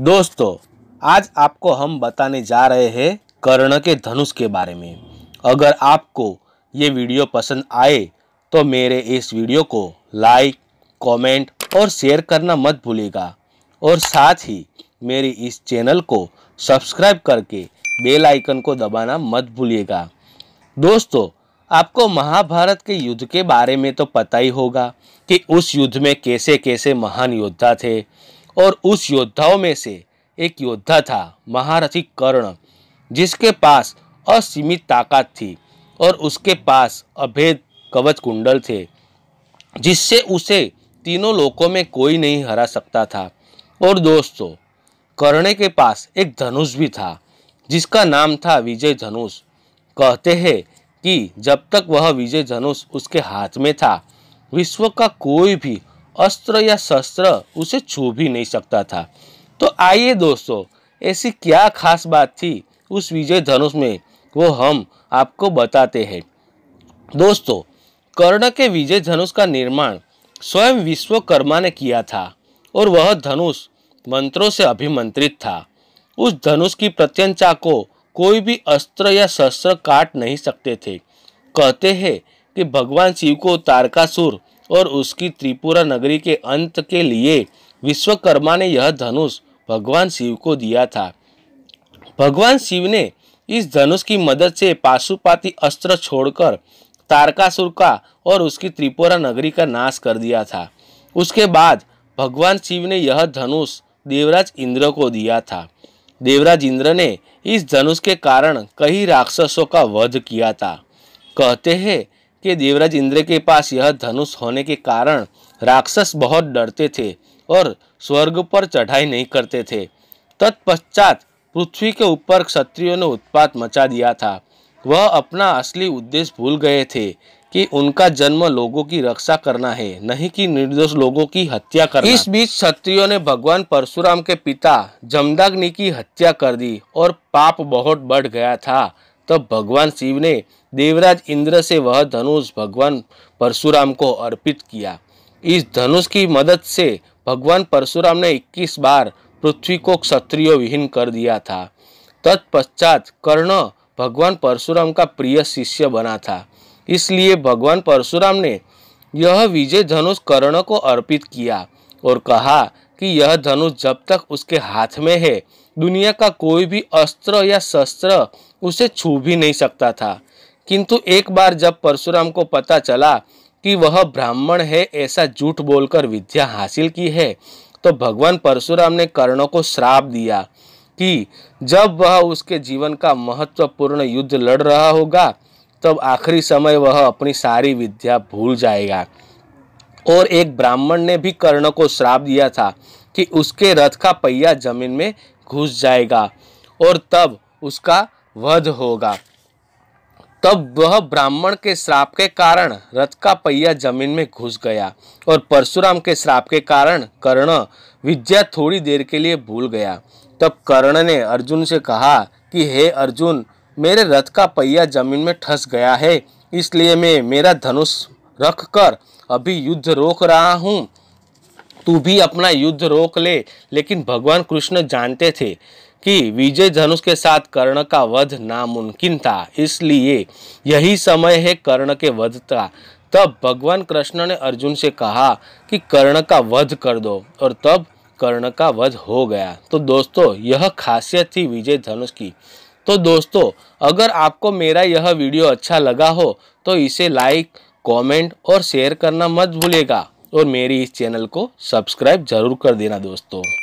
दोस्तों आज आपको हम बताने जा रहे हैं कर्ण के धनुष के बारे में अगर आपको ये वीडियो पसंद आए तो मेरे इस वीडियो को लाइक कमेंट और शेयर करना मत भूलिएगा और साथ ही मेरी इस चैनल को सब्सक्राइब करके बेल आइकन को दबाना मत भूलिएगा दोस्तों आपको महाभारत के युद्ध के बारे में तो पता ही होगा कि उस युद्ध में कैसे कैसे महान योद्धा थे और उस योद्धाओं में से एक योद्धा था महारथी कर्ण जिसके पास असीमित ताकत थी और उसके पास अभेद कवच कुंडल थे जिससे उसे तीनों लोकों में कोई नहीं हरा सकता था और दोस्तों कर्णे के पास एक धनुष भी था जिसका नाम था विजय धनुष कहते हैं कि जब तक वह विजय धनुष उसके हाथ में था विश्व का कोई भी अस्त्र या शस्त्र उसे छू भी नहीं सकता था तो आइए दोस्तों ऐसी क्या खास बात थी उस विजय धनुष में वो हम आपको बताते हैं दोस्तों कर्ण के विजय धनुष का निर्माण स्वयं विश्वकर्मा ने किया था और वह धनुष मंत्रों से अभिमंत्रित था उस धनुष की प्रत्यंचा को कोई भी अस्त्र या शस्त्र काट नहीं सकते थे कहते हैं कि भगवान शिव को तारकासुर और उसकी त्रिपुरा नगरी के अंत के लिए विश्वकर्मा ने यह धनुष भगवान शिव को दिया था भगवान शिव ने इस धनुष की मदद से पाशुपाती अस्त्र छोड़कर तारकासुर का और उसकी त्रिपुरा नगरी का नाश कर दिया था उसके बाद भगवान शिव ने यह धनुष देवराज इंद्र को दिया था देवराज इंद्र ने इस धनुष के कारण कई राक्षसों का वध किया था कहते हैं कि देवराज इंद्र के पास यह धनुष होने के कारण राक्षस बहुत डरते थे और स्वर्ग पर चढ़ाई नहीं करते थे तत्पश्चात पृथ्वी के ऊपर क्षत्रियों ने उत्पात मचा दिया था वह अपना असली उद्देश्य भूल गए थे कि उनका जन्म लोगों की रक्षा करना है नहीं कि निर्दोष लोगों की हत्या करना इस बीच क्षत्रियों ने भगवान परशुराम के पिता जमदाग्नि की हत्या कर दी और पाप बहुत बढ़ गया था तब भगवान शिव ने देवराज इंद्र से वह धनुष भगवान परशुराम को अर्पित किया इस धनुष की मदद से भगवान परशुराम ने 21 बार पृथ्वी को क्षत्रिय विहीन कर दिया था तत्पश्चात कर्ण भगवान परशुराम का प्रिय शिष्य बना था इसलिए भगवान परशुराम ने यह विजय धनुष कर्ण को अर्पित किया और कहा कि यह धनुष जब तक उसके हाथ में है दुनिया का कोई भी अस्त्र या शस्त्र उसे छू भी नहीं सकता था किंतु एक बार जब परशुराम को पता चला कि वह ब्राह्मण है ऐसा झूठ बोलकर विद्या हासिल की है तो भगवान परशुराम ने कर्णों को श्राप दिया कि जब वह उसके जीवन का महत्वपूर्ण युद्ध लड़ रहा होगा तब आखिरी समय वह अपनी सारी विद्या भूल जाएगा और एक ब्राह्मण ने भी कर्ण को श्राप दिया था कि उसके रथ का पहिया जमीन में घुस जाएगा और तब उसका वध होगा तब वह ब्राह्मण के श्राप के कारण रथ का पहिया जमीन में घुस गया और परशुराम के श्राप के कारण कर्ण विद्या थोड़ी देर के लिए भूल गया तब कर्ण ने अर्जुन से कहा कि हे अर्जुन मेरे रथ का पहिया जमीन में ठस गया है इसलिए मैं मेरा धनुष रख कर अभी युद्ध रोक रहा हूँ तू भी अपना युद्ध रोक ले लेकिन भगवान कृष्ण जानते थे कि विजय धनुष के साथ कर्ण का वध नामुमकिन था इसलिए यही समय है कर्ण के वध का तब भगवान कृष्ण ने अर्जुन से कहा कि कर्ण का वध कर दो और तब कर्ण का वध हो गया तो दोस्तों यह खासियत थी विजय धनुष की तो दोस्तों अगर आपको मेरा यह वीडियो अच्छा लगा हो तो इसे लाइक कमेंट और शेयर करना मत भूलेगा और मेरी इस चैनल को सब्सक्राइब जरूर कर देना दोस्तों